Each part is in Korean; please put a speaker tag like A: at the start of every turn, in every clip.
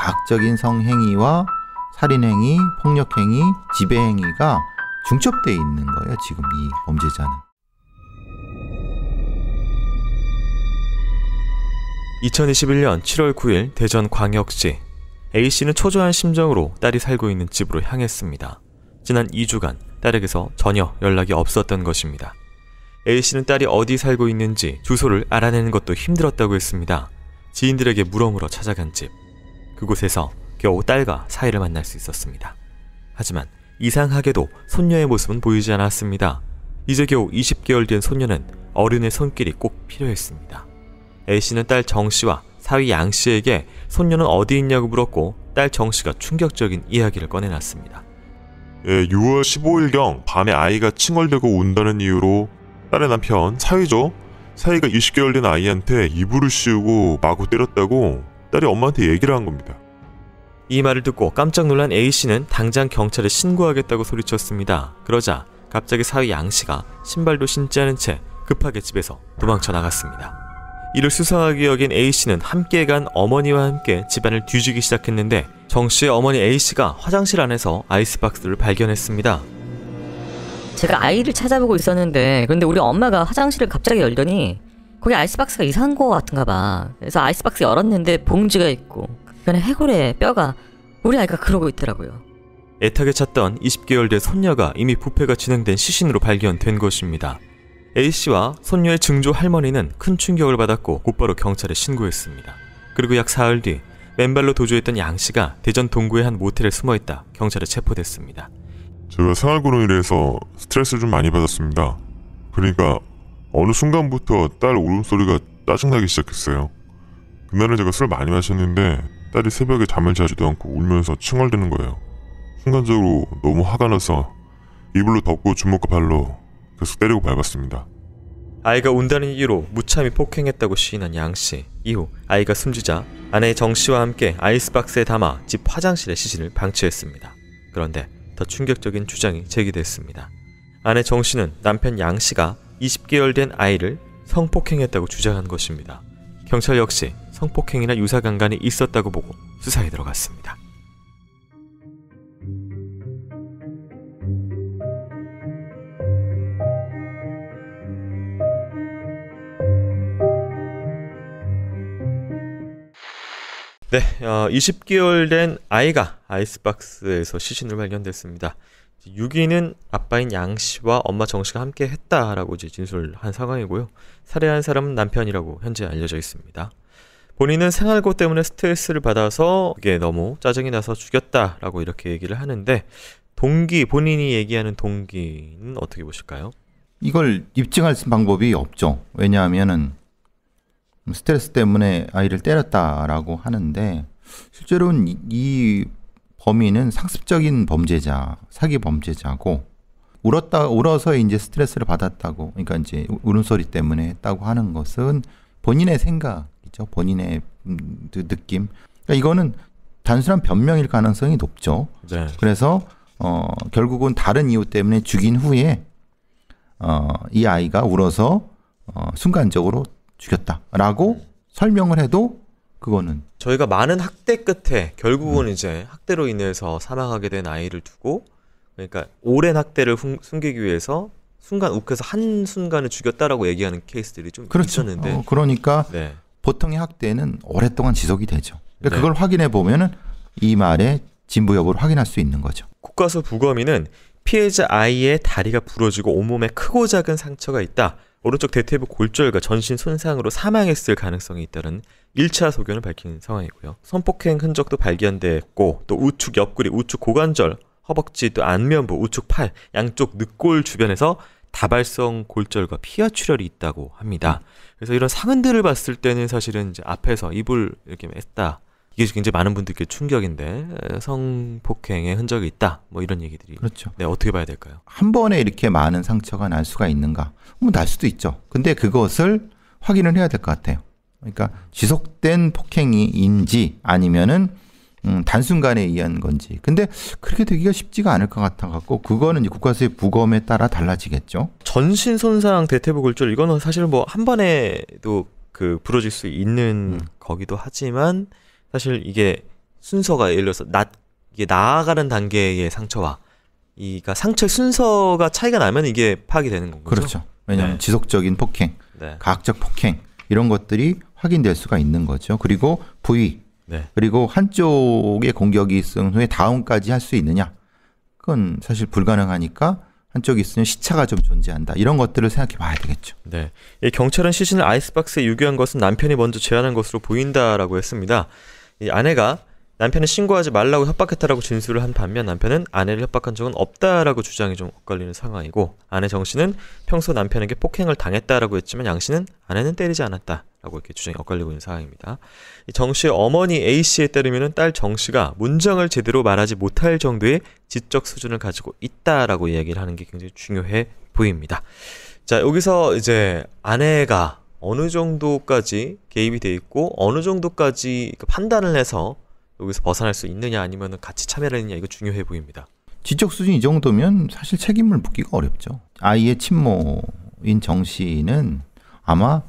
A: 가학적인 성행위와 살인행위, 폭력행위, 지배행위가 중첩되어 있는 거예요. 지금 이 범죄자는.
B: 2021년 7월 9일 대전 광역시 A씨는 초조한 심정으로 딸이 살고 있는 집으로 향했습니다. 지난 2주간 딸에게서 전혀 연락이 없었던 것입니다. A씨는 딸이 어디 살고 있는지 주소를 알아내는 것도 힘들었다고 했습니다. 지인들에게 물어물어 찾아간 집. 그곳에서 겨우 딸과 사이를 만날 수 있었습니다. 하지만 이상하게도 손녀의 모습은 보이지 않았습니다. 이제 겨우 20개월 된손녀는 어른의 손길이 꼭 필요했습니다. A씨는 딸 정씨와 사위 양씨에게 손녀는 어디 있냐고 물었고 딸 정씨가 충격적인 이야기를 꺼내놨습니다. 예, 6월 15일경
C: 밤에 아이가 칭얼대고 운다는 이유로 딸의 남편 사위죠. 사위가
B: 20개월 된 아이한테 이불을 씌우고 마구 때렸다고 딸이 엄마한테 얘기를 한 겁니다. 이 말을 듣고 깜짝 놀란 A씨는 당장 경찰에 신고하겠다고 소리쳤습니다. 그러자 갑자기 사위 양씨가 신발도 신지 않은 채 급하게 집에서 도망쳐 나갔습니다. 이를 수상하게 여긴 A씨는 함께 간 어머니와 함께 집안을 뒤지기 시작했는데 정씨의 어머니 A씨가 화장실 안에서 아이스박스를 발견했습니다.
A: 제가 아이를 찾아보고 있었는데 그런데 우리 엄마가 화장실을 갑자기 열더니 거기 아이스박스가 이상한 거 같은가 봐. 그래서 아이스박스 열었는데 봉지가 있고 그 안에 해골의 뼈가 우리 아이가 그러고 있더라고요.
B: 애타게 찾던 20개월 된 손녀가 이미 부패가 진행된 시신으로 발견된 것입니다. A씨와 손녀의 증조 할머니는 큰 충격을 받았고 곧바로 경찰에 신고했습니다. 그리고 약 사흘 뒤 맨발로 도주했던 양씨가 대전 동구의 한 모텔에 숨어있다 경찰에 체포됐습니다. 제가 생활고로
C: 인해서 스트레스를 좀 많이 받았습니다. 그러니까 어느 순간부터 딸 울음소리가 짜증나기 시작했어요. 그날은 제가 술 많이 마셨는데 딸이 새벽에 잠을 자지도 않고 울면서 칭얼대는 거예요. 순간적으로 너무 화가 나서 이불로 덮고 주먹과 발로 계속 때리고 밟았습니다.
B: 아이가 운다는 이유로 무참히 폭행했다고 시인한 양씨. 이후 아이가 숨지자 아내 정씨와 함께 아이스박스에 담아 집 화장실에 시신을 방치했습니다. 그런데 더 충격적인 주장이 제기됐습니다. 아내 정씨는 남편 양씨가 20개월 된 아이를 성폭행했다고 주장한 것입니다. 경찰 역시 성폭행이나 유사간 간이 있었다고 보고 수사에 들어갔습니다. 네, 어, 20개월 된 아이가 아이스박스에서 시신으로 발견됐습니다. 6위는 아빠인 양 씨와 엄마 정 씨가 함께 했다라고 이제 진술한 상황이고요. 살해한 사람은 남편이라고 현재 알려져 있습니다. 본인은 생활고 때문에 스트레스를 받아서 그게 너무 짜증이 나서 죽였다라고 이렇게 얘기를 하는데 동기 본인이 얘기하는 동기는 어떻게 보실까요?
A: 이걸 입증할 방법이 없죠. 왜냐하면은 스트레스 때문에 아이를 때렸다라고 하는데 실제로는 이 범인은 상습적인 범죄자, 사기 범죄자고 울었다 울어서 이제 스트레스를 받았다고 그러니까 이제 울음소리 때문에 했다고 하는 것은 본인의 생각이죠. 본인의 음, 느낌. 그러니까 이거는 단순한 변명일 가능성이 높죠. 네. 그래서 어 결국은 다른 이유 때문에 죽인 후에 어이 아이가 울어서 어 순간적으로 죽였다라고 네. 설명을 해도 그거는 저희가 많은 학대 끝에
B: 결국은 음. 이제 학대로 인해서 사망하게 된 아이를 두고 그러니까 오랜 학대를 훈, 숨기기 위해서 순간 욱해서 한 순간을 죽였다라고 얘기하는 케이스들이 좀 그렇죠.
A: 있었는데 어, 그러니까 네. 보통의 학대는 오랫동안 지속이 되죠. 그러니까 네. 그걸 확인해 보면은 이 말의 진부 여부를 확인할 수 있는 거죠.
B: 국가수 부검이는 피해자 아이의 다리가 부러지고 온몸에 크고 작은 상처가 있다. 오른쪽 대퇴부 골절과 전신 손상으로 사망했을 가능성이 있다는 1차 소견을 밝힌 상황이고요. 성폭행 흔적도 발견됐고 또 우측 옆구리, 우측 고관절, 허벅지 또 안면부, 우측 팔 양쪽 늑골 주변에서 다발성 골절과 피하 출혈이 있다고 합니다. 그래서 이런 상흔들을 봤을 때는 사실은 이제 앞에서 입을 이렇게 했다. 이게 굉장히 많은 분들께 충격인데 성폭행의 흔적이 있다. 뭐 이런 얘기들이 그렇죠. 네 어떻게 봐야 될까요?
A: 한 번에 이렇게 많은 상처가 날 수가 있는가? 뭐 날 수도 있죠. 근데 그것을 확인을 해야 될 것 같아요. 그러니까 지속된 폭행이인지 아니면은 음, 단순간에 의한 건지. 근데 그렇게 되기가 쉽지가 않을 것 같아 갖고 그거는 이제 국가수의 부검에 따라 달라지겠죠.
B: 전신 손상 대퇴부골절 이거는 사실 뭐 한 번에도 그 부러질 수 있는 음. 거기도 하지만 사실 이게 순서가 예를 들어서 나 이게 나아가는 단계의 상처와 이가 상처 순서가 차이가 나면 이게 파악이 되는 거죠.
A: 그렇죠. 왜냐하면 네. 지속적인 폭행, 네. 가학적 폭행 이런 것들이 확인될 수가 있는 거죠. 그리고 부위 네. 그리고 한쪽에 공격이 있은 후에 다음까지할 수 있느냐? 그건 사실 불가능하니까 한쪽이 있으면 시차가 좀 존재한다. 이런 것들을 생각해 봐야 되겠죠. 네. 경찰은 시신을
B: 아이스박스에 유기한 것은 남편이 먼저 제안한 것으로 보인다라고 했습니다. 이 아내가 남편은 신고하지 말라고 협박했다라고 진술을 한 반면 남편은 아내를 협박한 적은 없다라고 주장이 좀 엇갈리는 상황이고 아내 정 씨는 평소 남편에게 폭행을 당했다라고 했지만 양 씨는 아내는 때리지 않았다. 라고 이렇게 주장이 엇갈리고 있는 상황입니다. 정 씨의 어머니 A 씨에 따르면 딸정 씨가 문장을 제대로 말하지 못할 정도의 지적 수준을 가지고 있다라고 이야기를 하는 게 굉장히 중요해 보입니다. 자, 여기서 이제 아내가 어느 정도까지 개입이 돼 있고 어느 정도까지 그 판단을 해서 여기서 벗어날 수 있느냐 아니면 같이 참여를 했느냐 이거 중요해 보입니다.
A: 지적 수준 이 정도면 사실 책임을 묻기가 어렵죠. 아이의 친모인 정 씨는 아마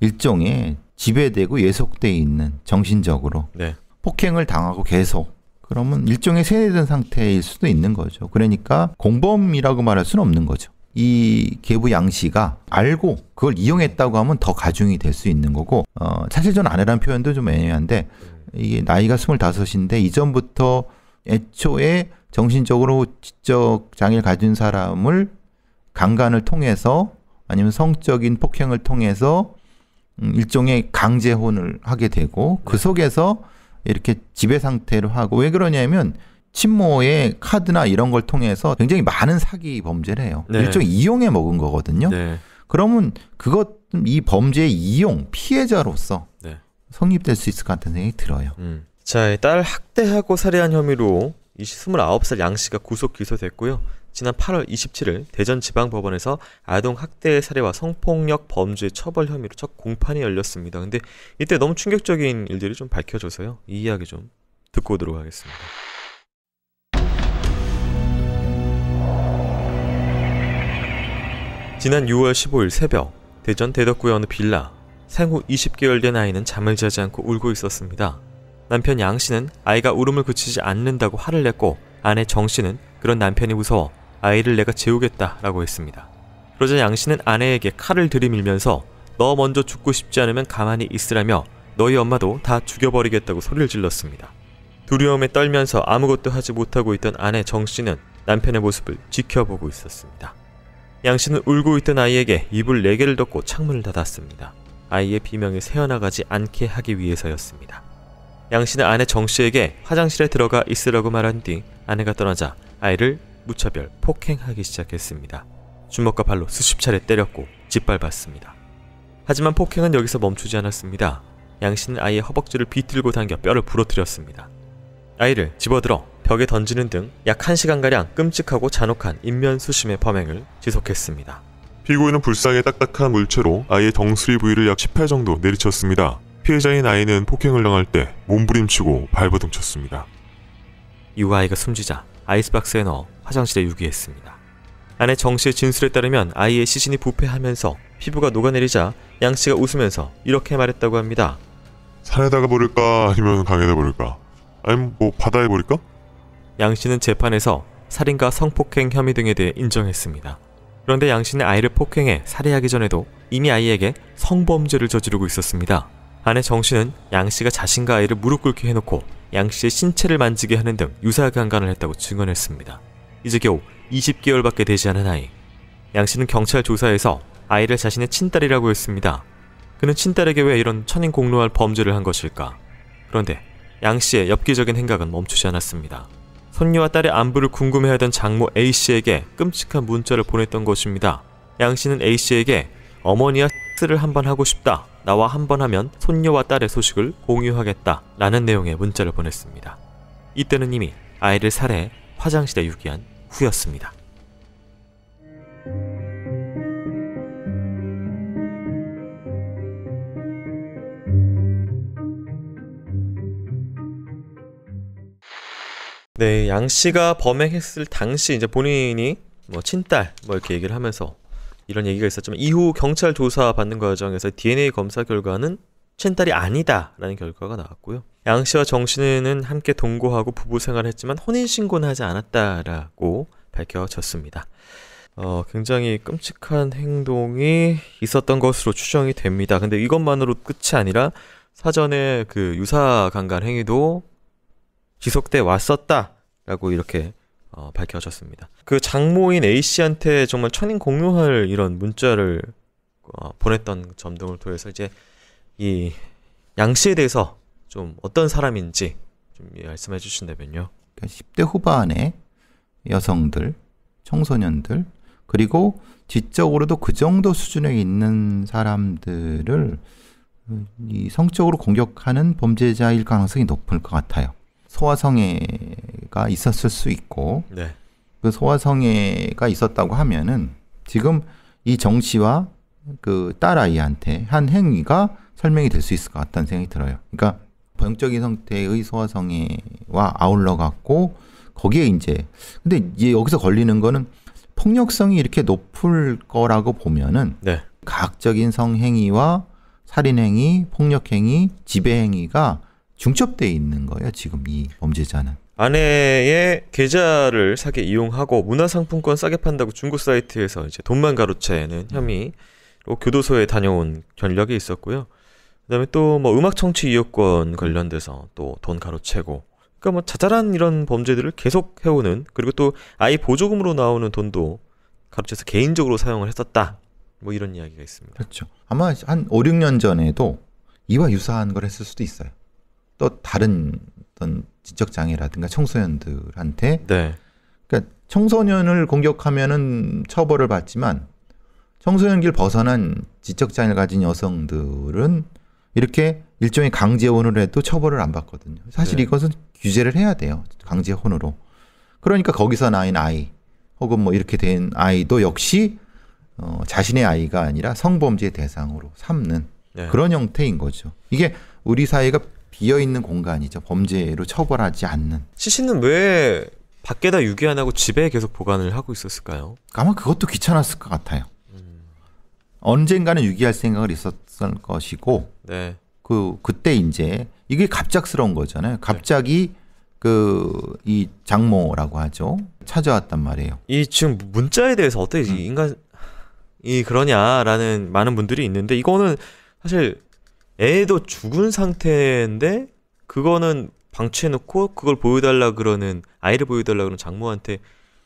A: 일종의 지배되고 예속돼 있는 정신적으로 네. 폭행을 당하고 계속 그러면 일종의 세뇌된 상태일 수도 있는 거죠. 그러니까 공범이라고 말할 수는 없는 거죠. 이 계부 양씨가 알고 그걸 이용했다고 하면 더 가중이 될 수 있는 거고 어, 사실 전 아내라는 표현도 좀 애매한데 이게 나이가 스물다섯인데 이전부터 애초에 정신적으로 지적 장애를 가진 사람을 강간을 통해서 아니면 성적인 폭행을 통해서 음, 일종의 강제혼을 하게 되고 그 네. 속에서 이렇게 지배 상태를 하고 왜 그러냐면 친모의 카드나 이런 걸 통해서 굉장히 많은 사기 범죄를 해요. 네. 일종의 이용해 먹은 거거든요. 네. 그러면 그것 이 범죄의 이용 피해자로서 네. 성립될 수 있을 것 같다는 생각이 들어요. 음. 자, 딸
B: 학대하고 살해한 혐의로 29살 양 씨가 구속 기소됐고요. 지난 8월 27일 대전지방법원에서 아동 학대 사례와 성폭력 범죄 처벌 혐의로 첫 공판이 열렸습니다. 근데 이때 너무 충격적인 일들이 좀 밝혀져서요. 이 이야기 좀 듣고 오도록 하겠습니다. 지난 6월 15일 새벽 대전 대덕구의 어느 빌라 생후 20개월 된 아이는 잠을 자지 않고 울고 있었습니다. 남편 양 씨는 아이가 울음을 그치지 않는다고 화를 냈고 아내 정 씨는 그런 남편이 무서워 아이를 내가 재우겠다라고 했습니다. 그러자 양 씨는 아내에게 칼을 들이밀면서 너 먼저 죽고 싶지 않으면 가만히 있으라며 너희 엄마도 다 죽여버리겠다고 소리를 질렀습니다. 두려움에 떨면서 아무것도 하지 못하고 있던 아내 정 씨는 남편의 모습을 지켜보고 있었습니다. 양 씨는 울고 있던 아이에게 이불 4개를 덮고 창문을 닫았습니다. 아이의 비명이 새어나가지 않게 하기 위해서였습니다. 양 씨는 아내 정 씨에게 화장실에 들어가 있으라고 말한 뒤 아내가 떠나자 아이를 무차별 폭행하기 시작했습니다. 주먹과 발로 수십 차례 때렸고 짓밟았습니다. 하지만 폭행은 여기서 멈추지 않았습니다. 양 씨는 아이의 허벅지를 비틀고 당겨 뼈를 부러뜨렸습니다. 아이를 집어들어 벽에 던지는 등 약 1시간가량 끔찍하고 잔혹한 인면수심의 범행을 지속했습니다.
C: 피고인은 불쌍해 딱딱한 물체로 아이의 덩수리 부위를 약 10회 정도 내리쳤습니다. 피해자인 아이는 폭행을 당할 때 몸부림치고 발버둥 쳤습니다.
B: 이후 아이가 숨지자 아이스박스에 넣어 화장실에 유기했습니다. 아내 정씨의 진술에 따르면 아이의 시신이 부패하면서 피부가 녹아내리자 양씨가 웃으면서 이렇게 말했다고 합니다.
C: 산에다가 버릴까 아니면 강에다 버릴까? 아니면
B: 뭐 바다에 버릴까? 양씨는 재판에서 살인과 성폭행 혐의 등에 대해 인정했습니다. 그런데 양씨는 아이를 폭행해 살해하기 전에도 이미 아이에게 성범죄를 저지르고 있었습니다. 아내 정씨는 양씨가 자신과 아이를 무릎 꿇게 해놓고 양씨의 신체를 만지게 하는 등 유사하게 강간을 했다고 증언했습니다. 이제 겨우 20개월밖에 되지 않은 아이. 양씨는 경찰 조사에서 아이를 자신의 친딸이라고 했습니다. 그는 친딸에게 왜 이런 천인공로할 범죄를 한 것일까? 그런데 양씨의 엽기적인 행각은 멈추지 않았습니다. 손녀와 딸의 안부를 궁금해하던 장모 A씨에게 끔찍한 문자를 보냈던 것입니다. 양씨는 A씨에게 어머니와 X를 한번 하고 싶다. 나와 한번 하면 손녀와 딸의 소식을 공유하겠다. 라는 내용의 문자를 보냈습니다. 이때는 이미 아이를 살해 화장실에 유기한 후였습니다. 네, 양 씨가 범행했을 당시 이제 본인이 뭐 친딸 뭐 이렇게 얘기를 하면서 이런 얘기가 있었지만 이후 경찰 조사 받는 과정에서 DNA 검사 결과는 친딸이 아니다라는 결과가 나왔고요. 양 씨와 정 씨는 함께 동거하고 부부 생활을 했지만 혼인 신고는 하지 않았다라고 밝혀졌습니다. 어, 굉장히 끔찍한 행동이 있었던 것으로 추정이 됩니다. 근데 이것만으로 끝이 아니라 사전에 그 유사 강간 행위도 지속돼 왔었다라고 이렇게 어, 밝혀졌습니다. 그 장모인 A 씨한테 정말 천인 공유할 이런 문자를 어, 보냈던 점 등을 통해서 이제 이양 씨에 대해서 좀 어떤 사람인지 좀 말씀해
A: 주신다면요. 그니까 10대 후반의 여성들, 청소년들 그리고 지적으로도 그 정도 수준에 있는 사람들을 이 성적으로 공격하는 범죄자일 가능성이 높을 것 같아요. 소화성애가 있었을 수 있고 네. 그 소화성애가 있었다고 하면은 지금 이정 씨와 그 딸아이한테 한 행위가 설명이 될 수 있을 것 같다는 생각이 들어요. 그러니까 병적인 상태의 소화성애와 아울러 갖고 거기에 이제 근데 이제 여기서 걸리는 거는 폭력성이 이렇게 높을 거라고 보면은 네. 가학적인 성행위와 살인행위, 폭력행위, 지배행위가 중첩돼 있는 거예요. 지금 이 범죄자는.
B: 아내의 계좌를 사게 이용하고 문화상품권 싸게 판다고 중고 사이트에서 이제 돈만 가로채는 음. 혐의로 교도소에 다녀온 전력이 있었고요. 그다음에 또 뭐 음악 청취 이용권 관련돼서 또 돈 가로채고 그러니까 뭐 자잘한 이런 범죄들을 계속 해오는 그리고 또 아이 보조금으로 나오는 돈도 가로채서 개인적으로 사용을 했었다. 뭐 이런 이야기가 있습니다.
A: 그렇죠. 아마 한 5, 6년 전에도 이와 유사한 걸 했을 수도 있어요. 또 다른 어떤 지적 장애라든가 청소년들한테 네. 그러니까 청소년을 공격하면은 처벌을 받지만 청소년기를 벗어난 지적 장애를 가진 여성들은 이렇게 일종의 강제혼을 해도 처벌을 안 받거든요. 사실 네. 이것은 규제를 해야 돼요. 강제혼으로. 그러니까 거기서 낳은 아이 혹은 뭐 이렇게 된 아이도 역시 어, 자신의 아이가 아니라 성범죄 대상으로 삼는 네. 그런 형태인 거죠. 이게 우리 사회가 비어있는 공간이죠. 범죄로 처벌하지 않는.
B: 시신은 왜 밖에다 유기 안 하고 집에 계속 보관을 하고 있었을까요?
A: 아마 그것도 귀찮았을 것 같아요. 음. 언젠가는 유기할 생각을 있었을 것이고, 네. 그 그때 이제 이게 갑작스러운 거잖아요. 네. 갑자기 네. 그, 그이 장모라고 하죠. 찾아왔단 말이에요. 이 지금 문자에 대해서
B: 어떻게 음. 인간 이 그러냐라는 많은 분들이 있는데 이거는 사실 애도 죽은 상태인데 그거는 방치해놓고 그걸 보여달라 그러는 아이를 보여달라 그러는 장모한테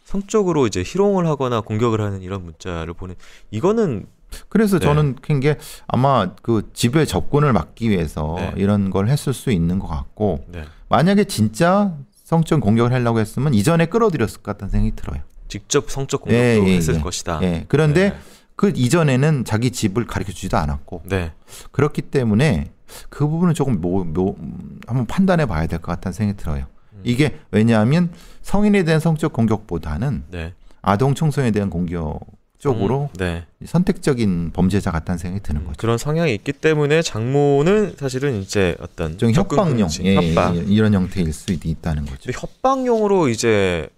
B: 성적으로 이제 희롱을 하거나 공격을 하는 이런 문자를 보내
A: 이거는 그래서 네. 저는 게 아마 그 집에 접근을 막기 위해서 네. 이런 걸 했을 수 있는 것 같고 네. 만약에 진짜 성적 공격을 하려고 했으면 이전에 끌어들였을 것 같다는 생각이 들어요. 직접 성적 공격도 예, 예, 했을 예. 것이다. 예, 그런데 네. 그 이전에는 자기 집을 가르쳐 주지도 않았고 네. 그렇기 때문에 그 부분은 조금 뭐, 뭐 한번 판단해 봐야 될 것 같다는 생각이 들어요. 음. 이게 왜냐하면 성인에 대한 성적 공격보다는 네. 아동 청소년에 대한 공격 쪽으로 음, 네. 선택적인 범죄자 같다는 생각이 드는 음, 거죠.
B: 그런 성향이 있기 때문에 장모는 사실은 이제 어떤 좀 협박용, 예, 협박. 예, 예,
A: 이런 형태일 수도 있다는 거죠.
B: 협박용으로 이제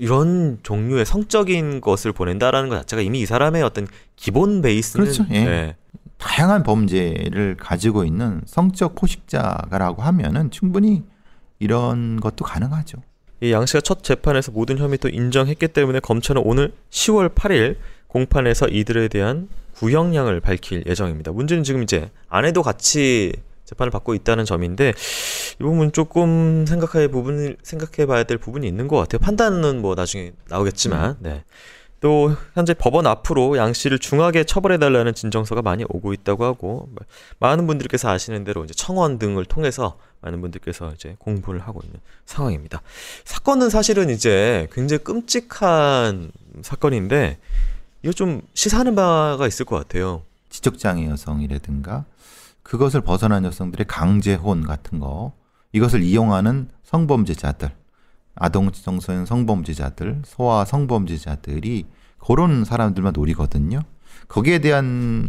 B: 이런 종류의 성적인 것을 보낸다라는 것 자체가 이미 이 사람의 어떤 기본 베이스는 그렇죠. 예. 네.
A: 다양한 범죄를 가지고 있는 성적 포식자라고 하면은 충분히 이런 것도 가능하죠.
B: 이양 씨가 첫 재판에서 모든 혐의도 인정했기 때문에 검찰은 오늘 10월 8일 공판에서 이들에 대한 구형량을 밝힐 예정입니다. 문제는 지금 이제 아내도 같이 재판을 받고 있다는 점인데 이 부분 조금 생각할 부분 생각해봐야 될 부분이 있는 것 같아요. 판단은 뭐 나중에 나오겠지만 음. 네. 또 현재 법원 앞으로 양 씨를 중하게 처벌해달라는 진정서가 많이 오고 있다고 하고 많은 분들께서 아시는 대로 이제 청원 등을 통해서 많은 분들께서 이제 공부를 하고 있는 상황입니다. 사건은 사실은 이제 굉장히 끔찍한 사건인데
A: 이거 좀 시사하는 바가 있을 것 같아요. 지적장애 여성이라든가 그것을 벗어난 여성들의 강제혼 같은 거, 이것을 이용하는 성범죄자들, 아동 청소년 성범죄자들, 소아 성범죄자들이 그런 사람들만 노리거든요. 거기에 대한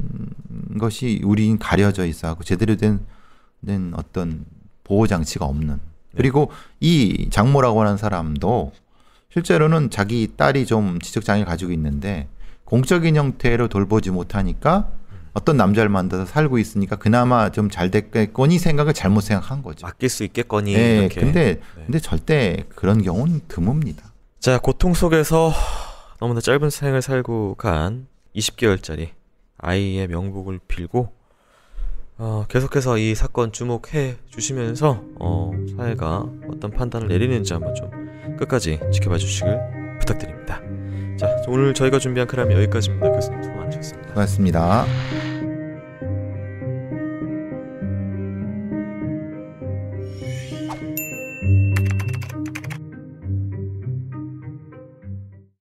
A: 것이 우린 가려져 있어 하고 제대로 된, 된 어떤 보호 장치가 없는. 네. 그리고 이 장모라고 하는 사람도 실제로는 자기 딸이 좀 지적 장애 가지고 있는데 공적인 형태로 돌보지 못하니까 어떤 남자를 만나서 살고 있으니까 그나마 좀 잘 됐겠거니 생각을 잘못 생각한 거죠.
B: 아낄 수 있겠거니. 네, 이렇게. 근데 네.
A: 근데 절대 그런 경우는 드뭅니다.
B: 자, 고통 속에서 너무나 짧은 생을 살고 간 20개월짜리 아이의 명복을 빌고 어, 계속해서 이 사건 주목해 주시면서 어, 사회가 어떤 판단을 내리는지 한번 좀 끝까지 지켜봐 주시길 부탁드립니다. 자, 오늘 저희가 준비한 크람이 여기까지입니다. 교수님 수고 많으셨습니다.
A: 고맙습니다.